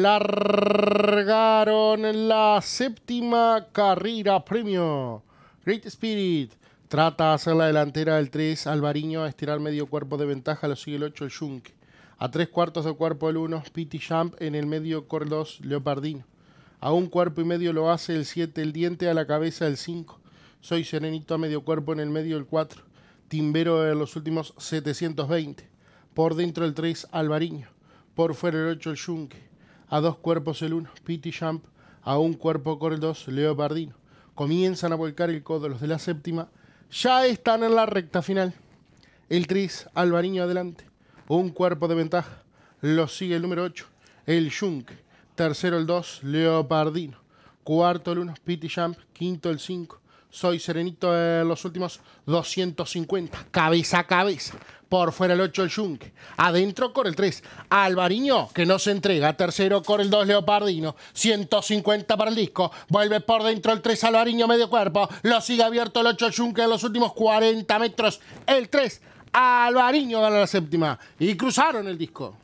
largaron la séptima carrera premio. Great Spirit trata de hacer la delantera del 3. Alvariño a estirar medio cuerpo de ventaja. Lo sigue el 8, el Junk. A tres cuartos de cuerpo el 1, Pity Jump. En el medio, Cor 2, Leopardino. A un cuerpo y medio lo hace el 7, el diente. A la cabeza el 5. Soy Serenito a medio cuerpo en el medio el 4. Timbero en los últimos 720. Por dentro el 3, Alvariño por fuera el 8 el yunque, a dos cuerpos el 1, Pity Jump, a un cuerpo con el 2, Leopardino. Comienzan a volcar el codo los de la séptima, ya están en la recta final. El Tris, Alvariño adelante, un cuerpo de ventaja, lo sigue el número 8, el yunque, tercero el 2, Leopardino, cuarto el 1, Pity Jump, quinto el 5, soy Serenito en los últimos 250. Cabeza a cabeza. Por fuera el 8 el Yunque, Adentro el 3. Alvariño que no se entrega. Tercero con el 2 Leopardino. 150 para el disco. Vuelve por dentro el 3 Alvariño medio cuerpo. Lo sigue abierto el 8 el Yunque, en los últimos 40 metros. El 3 Alvariño gana la séptima. Y cruzaron el disco.